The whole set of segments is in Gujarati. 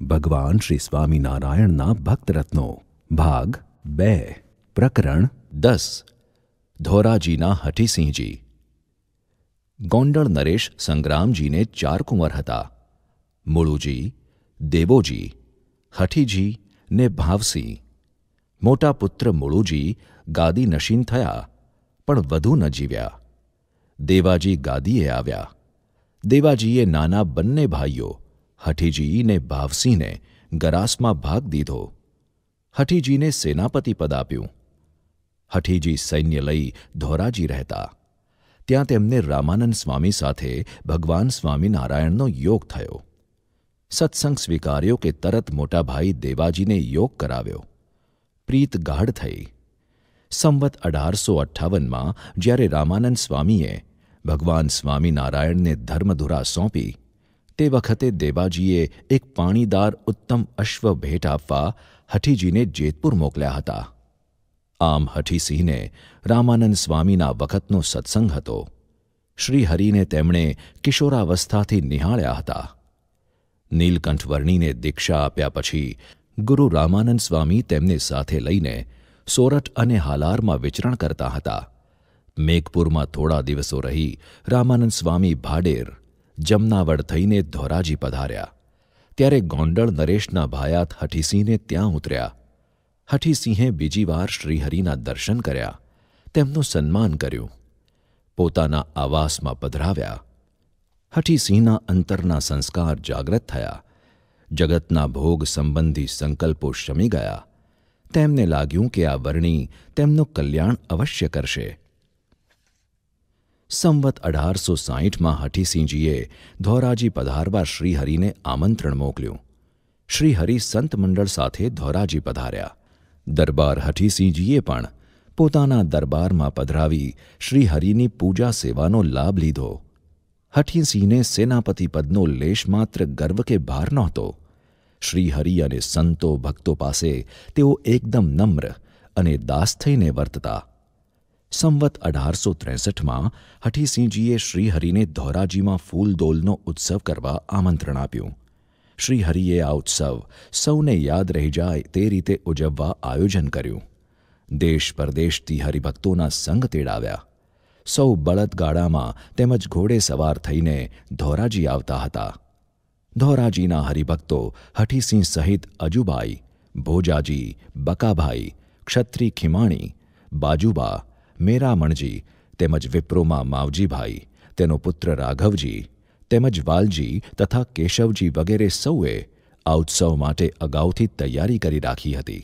ભગવાન શ્રી સ્વામિનારાયણના ભક્તરત્નો ભાગ બે પ્રકરણ દસ ધોરાજીના હઠીસિંહજી ગોંડળ નરેશ સંગ્રામજીને ચાર કુંવર હતા મુળુજી દેવોજી હઠીજી ને ભાવસિંહ મોટા પુત્ર મૂળુજી ગાદી નશીન થયા પણ વધુ ન જીવ્યા દેવાજી ગાદીએ આવ્યા દેવાજીએ નાના બંને ભાઈઓ હઠીજીને ભાવસિંહને ગરાસમાં ભાગ દીધો હઠીજીને સેનાપતિ પદ આપ્યું હઠીજી સૈન્ય લઈ ધોરાજી રહેતા ત્યાં તેમને રામાનંદ સ્વામી સાથે ભગવાન સ્વામિનારાયણનો યોગ થયો સત્સંગ સ્વીકાર્યો કે તરત મોટાભાઈ દેવાજીને યોગ કરાવ્યો પ્રીત ગાઢ થઈ સંવત અઢારસો અઠ્ઠાવનમાં જ્યારે રામાનંદ સ્વામીએ ભગવાન સ્વામિનારાયણને ધર્મધુરા સોંપી તે વખતે દેવાજીએ એક પાણીદાર ઉત્તમ અશ્વ ભેટ આપવા હઠીજીને જેતપુર મોકલ્યા હતા આમ હઠીસિંહને રામાનંદ સ્વામીના વખતનો સત્સંગ હતો શ્રીહરિને તેમણે કિશોરાવસ્થાથી નિહાળ્યા હતા નીલકંઠવર્ણીને દીક્ષા આપ્યા પછી ગુરુ રામાનંદ સ્વામી તેમને સાથે લઈને સોરઠ અને હાલારમાં વિચરણ કરતા હતા મેઘપુરમાં થોડા દિવસો રહી રામાનંદ સ્વામી ભાડેર જમનાવડ થઈને ધોરાજી પધાર્યા ત્યારે ગોંડળ નરેશના ભાયાત હઠીસિંહને ત્યાં ઉતર્યા હઠીસિંહે બીજી વાર શ્રીહરિના દર્શન કર્યા તેમનું સન્માન કર્યું પોતાના આવાસમાં પધરાવ્યા હઠીસિંહના અંતરના સંસ્કાર જાગ્રત થયા જગતના ભોગ સંબંધી સંકલ્પો શમી ગયા તેમને લાગ્યું કે આ વર્ણી તેમનું કલ્યાણ અવશ્ય કરશે સંવત અઢારસો સાહીઠમાં હઠીસિંહજીએ ધોરાજી પધારવા શ્રીહરિને આમંત્રણ મોકલ્યું શ્રીહરિ સંત મંડળ સાથે ધોરાજી પધાર્યા દરબાર હઠીસિંહજીએ પણ પોતાના દરબારમાં પધરાવી શ્રીહરિની પૂજા સેવાનો લાભ લીધો હઠીસિંહને સેનાપતિ પદનો લેશ માત્ર ગર્વ કે ભાર નહોતો શ્રીહરિ અને સંતો ભક્તો પાસે તેઓ એકદમ નમ્ર અને દાસ થઈને વર્તતા સંવત અઢારસો ત્રેસઠમાં હઠીસિંહજીએ શ્રીહરિને ધોરાજીમાં ફૂલદોલનો ઉત્સવ કરવા આમંત્રણ આપ્યું શ્રીહરિએ આ ઉત્સવ સૌને યાદ રહી જાય તે રીતે ઉજવવા આયોજન કર્યું દેશ પરદેશથી હરિભક્તોના સંગ તેડાવ્યા સૌ બળદગાડામાં તેમજ ઘોડે સવાર થઈને ધોરાજી આવતા હતા ધોરાજીના હરિભક્તો હઠીસિંહ સહિત અજુબાઈ ભોજાજી બકાભાઈ ક્ષત્રી ખીમાણી બાજુબા મેરામણજી તેમજ વિપ્રોમાં માવજીભાઈ તેનો પુત્ર રાઘવજી તેમજ વાલજી તથા કેશવજી વગેરે સૌએ આ ઉત્સવ માટે અગાઉથી તૈયારી કરી રાખી હતી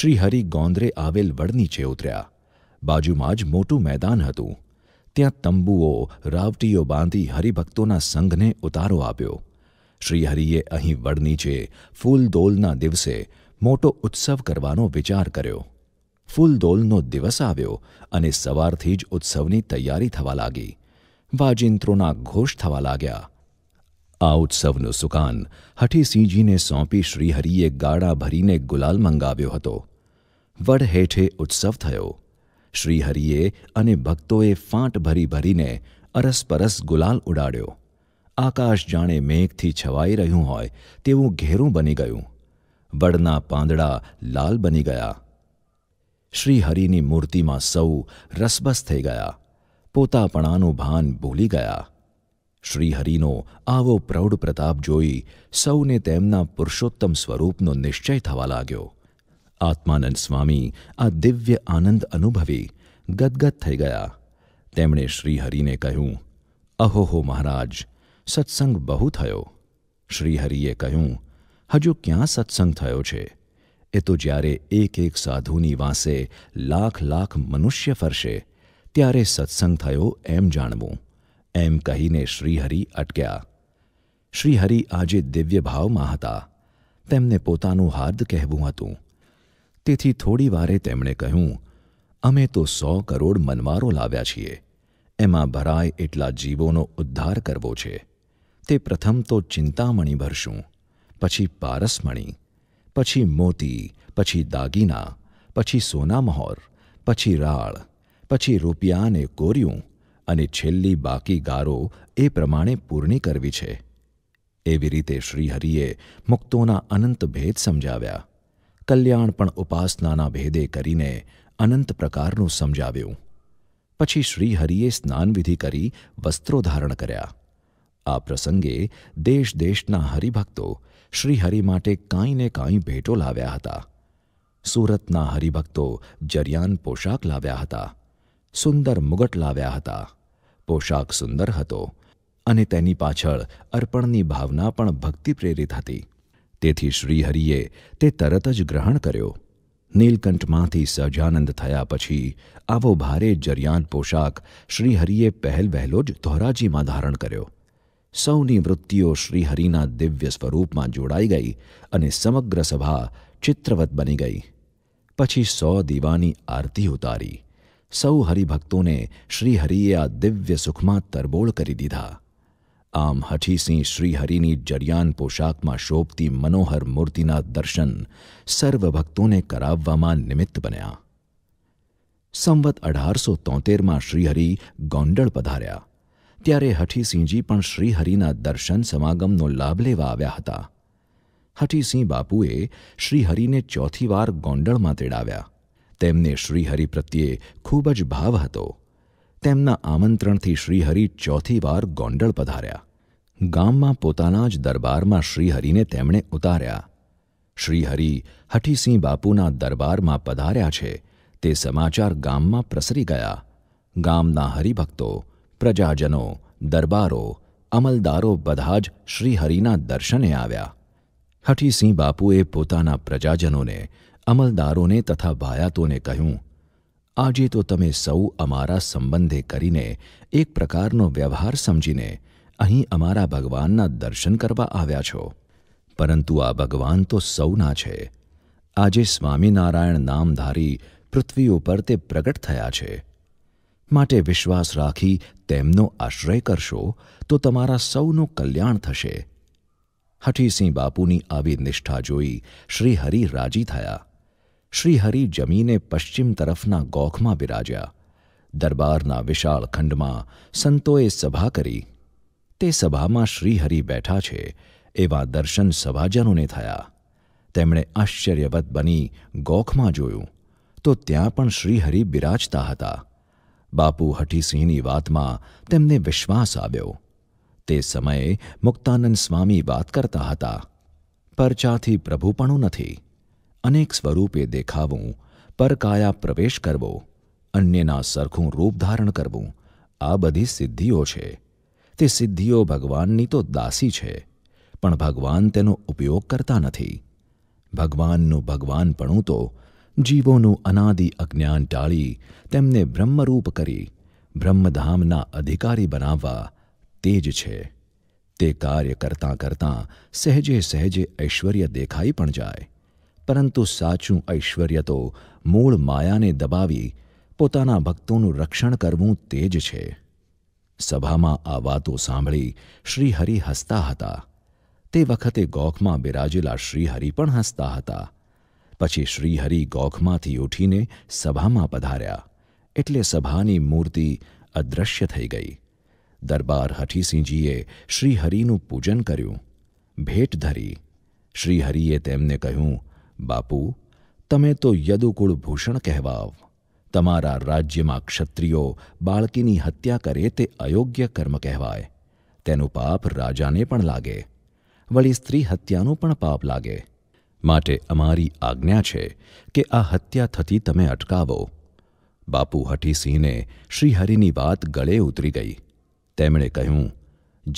શ્રી હરિ ગોંદરે આવેલ વડનીચે ઉતર્યા બાજુમાં જ મોટું મેદાન હતું ત્યાં તંબુઓ રાવટીઓ બાંધી હરિભક્તોના સંઘને ઉતારો આપ્યો શ્રીહરિએ અહીં વડનીચે ફૂલદોલના દિવસે મોટો ઉત્સવ કરવાનો વિચાર કર્યો ફૂલદોલનો દિવસ આવ્યો અને સવારથી જ ઉત્સવની તૈયારી થવા લાગી વાજિંત્રોના ઘોષ થવા લાગ્યા આ ઉત્સવનું સુકાન હઠીસિંહજીને સોંપી શ્રીહરિએ ગાડા ભરીને ગુલાલ મંગાવ્યો હતો વડ હેઠે ઉત્સવ થયો શ્રીહરિએ અને ભક્તોએ ફાંટ ભરી ભરીને અરસપરસ ગુલાલ ઉડાડ્યો આકાશ જાણે મેઘથી છવાઈ રહ્યું હોય તેવું ઘેરું બની ગયું વડના પાંદડા લાલ બની ગયા શ્રીહરિની મૂર્તિમાં સૌ રસબસ થઈ ગયા પોતાપણાનું ભાન ભૂલી ગયા શ્રીહરિનો આવો પ્રૌઢ પ્રતાપ જોઈ સૌને તેમના પુરુષોત્તમ સ્વરૂપનો નિશ્ચય થવા લાગ્યો આત્માનંદ સ્વામી આ દિવ્ય આનંદ અનુભવી ગદગદ થઈ ગયા તેમણે શ્રીહરિને કહ્યું અહોહો મહારાજ સત્સંગ બહુ થયો શ્રીહરિએ કહ્યું હજુ ક્યાં સત્સંગ થયો છે એ તો જ્યારે એક એક સાધુની વાંસે લાખ લાખ મનુષ્ય ફરશે ત્યારે સત્સંગ થયો એમ જાણવું એમ કહીને શ્રીહરિ અટક્યા શ્રીહરિ આજે દિવ્યભાવમાં હતા તેમને પોતાનું હાર્દ કહેવું હતું તેથી થોડી વારે તેમણે કહ્યું અમે તો સો કરોડ મનવારો લાવ્યા છીએ એમાં ભરાય એટલા જીવોનો ઉદ્ધાર કરવો છે તે પ્રથમ તો ચિંતામણી ભરશું પછી પારસમણી પછી મોતી પછી દાગીના પછી સોનામહોર પછી રાળ પછી રૂપિયાને કોર્યું અને છેલ્લી બાકી ગારો એ પ્રમાણે પૂર્ણી કરવી છે એવી રીતે શ્રીહરિએ મુક્તોના અનંત ભેદ સમજાવ્યા કલ્યાણ પણ ઉપાસનાના ભેદે કરીને અનંત પ્રકારનું સમજાવ્યું પછી શ્રીહરિએ સ્નાનવિધિ કરી વસ્ત્રો ધારણ કર્યા આ પ્રસંગે દેશ દેશના હરિભક્તો શ્રીહરિ માટે કાંઈ ને કાંઈ ભેટો લાવ્યા હતા સુરતના હરિભક્તો જરિયાન પોશાક લાવ્યા હતા સુંદર મુગટ લાવ્યા હતા પોશાક સુંદર હતો અને તેની પાછળ અર્પણની ભાવના પણ ભક્તિ પ્રેરિત હતી તેથી શ્રીહરિએ તે તરત જ ગ્રહણ કર્યો નીલકંઠમાંથી સહજાનંદ થયા પછી આવો ભારે જરિયાન પોશાક શ્રીહરિએ પહેલ વહેલો જ ધોરાજીમાં ધારણ કર્યો સૌની વૃત્તિઓ શ્રીહરિના દિવ્ય સ્વરૂપમાં જોડાઈ ગઈ અને સમગ્ર સભા ચિત્રવત બની ગઈ પછી સો દીવાની આરતી ઉતારી સૌ હરિભક્તોને શ્રીહરિએ આ દિવ્ય સુખમાં તરબોળ કરી દીધા આમ હઠીસિંહ શ્રીહરિની જરિયાન પોશાકમાં શોભતી મનોહર મૂર્તિના દર્શન સર્વ ભક્તોને કરાવવામાં નિમિત્ત બન્યા સંવત અઢારસો તોતેરમાં શ્રીહરિ ગોંડળ પધાર્યા ત્યારે હઠીસિંહજી પણ શ્રીહરિના દર્શન સમાગમનો લાભ લેવા આવ્યા હતા હઠીસિંહ બાપુએ શ્રીહરિને ચોથી વાર ગોંડળમાં તેડાવ્યા તેમને શ્રીહરિ પ્રત્યે ખૂબ જ ભાવ હતો તેમના આમંત્રણથી શ્રીહરિ ચોથી વાર ગોંડળ પધાર્યા ગામમાં પોતાના જ દરબારમાં શ્રીહરિને તેમણે ઉતાર્યા શ્રીહરિ હઠીસિંહ બાપુના દરબારમાં પધાર્યા છે તે સમાચાર ગામમાં પ્રસરી ગયા ગામના હરિભક્તો પ્રજાજનો દરબારો અમલદારો બધા જ શ્રીહરિના દર્શને આવ્યા હઠીસિંહ બાપુએ પોતાના પ્રજાજનોને અમલદારોને તથા ભાયાતોને કહ્યું આજે તો તમે સૌ અમારા સંબંધે કરીને એક પ્રકારનો વ્યવહાર સમજીને અહીં અમારા ભગવાનના દર્શન કરવા આવ્યા છો પરંતુ આ ભગવાન તો સૌના છે આજે સ્વામિનારાયણ નામધારી પૃથ્વી ઉપર તે પ્રગટ થયા છે માટે વિશ્વાસ રાખી તેમનો આશ્રય કરશો તો તમારા સૌનું કલ્યાણ થશે હઠીસિંહ બાપુની આવી નિષ્ઠા જોઈ શ્રીહરિ રાજી થયા શ્રીહરિ જમીને પશ્ચિમ તરફના ગોખમાં બિરાજ્યા દરબારના વિશાળ ખંડમાં સંતોએ સભા કરી તે સભામાં શ્રીહરિ બેઠા છે એવા દર્શન સભાજનોને થયા તેમણે આશ્ચર્યવત બની ગોખમાં જોયું તો ત્યાં પણ શ્રીહરિ બિરાજતા હતા બાપુ હઠીસિંહની વાતમાં તેમને વિશ્વાસ આવ્યો તે સમયે મુક્તાનંદ સ્વામી વાત કરતા હતા પરચાથી પ્રભુપણું નથી અનેક સ્વરૂપે દેખાવું પરકાયા પ્રવેશ કરવો અન્યના સરખું રૂપ ધારણ કરવું આ બધી સિદ્ધિઓ છે તે સિદ્ધિઓ ભગવાનની તો દાસી છે પણ ભગવાન તેનો ઉપયોગ કરતા નથી ભગવાનનું ભગવાનપણું તો જીવોનું અનાદિ અજ્ઞાન ટાળી તેમને બ્રહ્મરૂપ કરી બ્રહ્મધામના અધિકારી બનાવવા તે જ છે તે કાર્ય કરતાં કરતાં સહેજે સહેજે ઐશ્વર્ય દેખાઈ પણ જાય પરંતુ સાચું ઐશ્વર્ય તો મૂળ માયાને દબાવી પોતાના ભક્તોનું રક્ષણ કરવું તે જ છે સભામાં આ વાતો સાંભળી શ્રીહરિ હસતા હતા તે વખતે ગોખમાં બિરાજેલા શ્રીહરિ પણ હસતા હતા પછી શ્રીહરિ ગોખમાંથી ઉઠીને સભામાં પધાર્યા એટલે સભાની મૂર્તિ અદૃશ્ય થઈ ગઈ દરબાર હઠીસિંહજીએ શ્રીહરિનું પૂજન કર્યું ભેટ ધરી શ્રીહરિએ તેમને કહ્યું બાપુ તમે તો યદુકુળ ભૂષણ કહેવાવ તમારા રાજ્યમાં ક્ષત્રિયો બાળકીની હત્યા કરે તે અયોગ્ય કર્મ કહેવાય તેનું પાપ રાજાને પણ લાગે વળી સ્ત્રી હત્યાનું પણ પાપ લાગે માટે અમારી આજ્ઞા છે કે આ હત્યા થતી તમે અટકાવો બાપુ હઠીસિંહને શ્રીહરિની વાત ગળે ઉતરી ગઈ તેમણે કહ્યું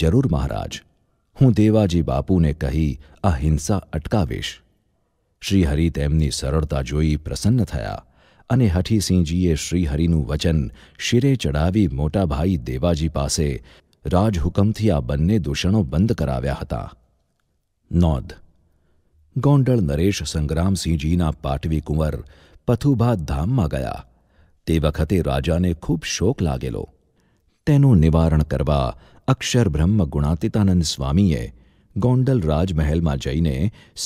જરૂર મહારાજ હું દેવાજી બાપુને કહી આ હિંસા અટકાવીશ શ્રીહરિ તેમની સરળતા જોઈ પ્રસન્ન થયા અને હઠીસિંહજીએ શ્રીહરિનું વચન શિરે ચડાવી મોટાભાઈ દેવાજી પાસે રાજહુકમથી આ બંને દૂષણો બંધ કરાવ્યા હતા નોંધ ગોંડલ નરેશ સંગ્રામસિંહજીના પાટવી કુંવર પથુભા ધામમાં ગયા તે વખતે રાજાને ખૂબ શોક લાગેલો તેનું નિવારણ કરવા અક્ષર બ્રહ્મ ગુણાતીતાનંદ સ્વામીએ ગોંડલ રાજમહેલમાં જઈને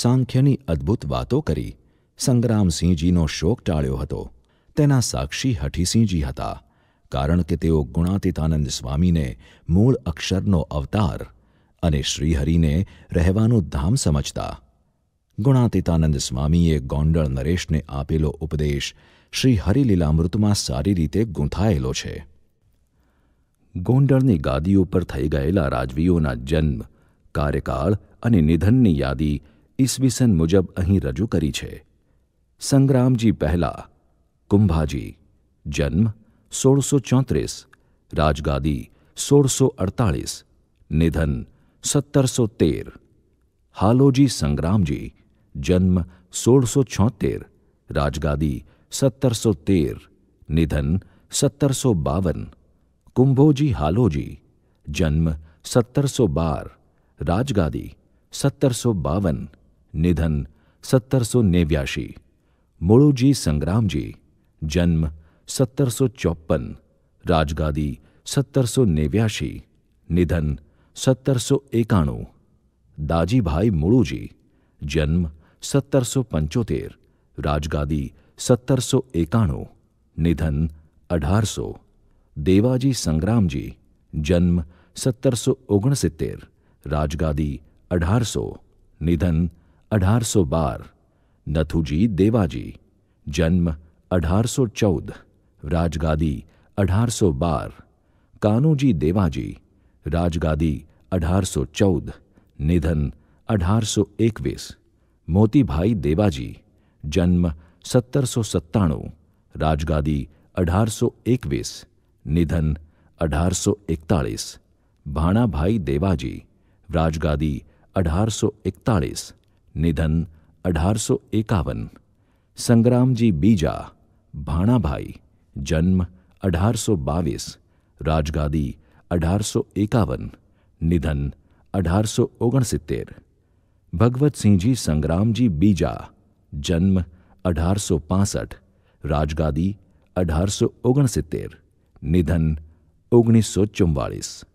સાંખ્યની અદ્ભુત વાતો કરી સંગ્રામસિંહજીનો શોક ટાળ્યો હતો તેના સાક્ષી હઠીસિંહજી હતા કારણ કે તેઓ ગુણાતીતાનંદ સ્વામીને મૂળ અક્ષરનો અવતાર અને શ્રીહરિને રહેવાનું ધામ સમજતા ગુણાતીતાનંદ સ્વામીએ ગોંડળ નરેશને આપેલો ઉપદેશ શ્રી હરિલીલામૃતમાં સારી રીતે ગૂંથાયેલો છે ગોંડળની ગાદીઓ પર થઈ ગયેલા રાજવીઓના જન્મ કાર્યકાળ અને નિધનની યાદી ઈસવીસન મુજબ અહીં રજૂ કરી છે સંગ્રામજી પહેલા કુંભાજી જન્મ સોળસો ચોત્રીસ રાજગાદી સોળસો અડતાળીસ નિધન સત્તરસો તેર હાલોજી સંગ્રામજી जन्म सोलह राजगादी सत्तर निधन सत्तर कुंभोजी हालोजी जन्म सत्तर राजगादी सत्तर निधन सत्तर सौ नेव्याशी संग्राम जी जन्म सत्तर राजगादी सत्तर नेव्याशी निधन सत्तर दाजी भाई मुड़ूजी जन्म सत्तर सौ पंचोतेर राजगादी सत्तर सौ एकाणु निधन अठार सौ देवाजी संग्राम जी जन्म सत्तर सौ ओगणसितर राजगादी अठार सौ निधन अठार सौ बार नथुजी देवाजी जन्म अठार सौ चौदह राजगादी अठार सौ बार कानूजी देवाजी राजगादी अठार सौ चौदह निधन अठार सौ एकवीस मोती भाई देवाजी जन्म सत्तर सौ सत्तानु राजगादी अठार सौ एकवीस निधन अठार सौ इकतालीस भाणा भाई देवाजी राजगादी अठार सौ इकतालीस निधन अठार सौ इक्यावन संग्राम जी बीजा भाणा भाई जन्म अठार सौ बाईस राजगादी अठार सौ इक्यावन निधन अठार सौ ओगणसित्तेर भगवत सिंह जी संग्राम जी बीजा जन्म अठारह राजगादी अठारह निधन सौ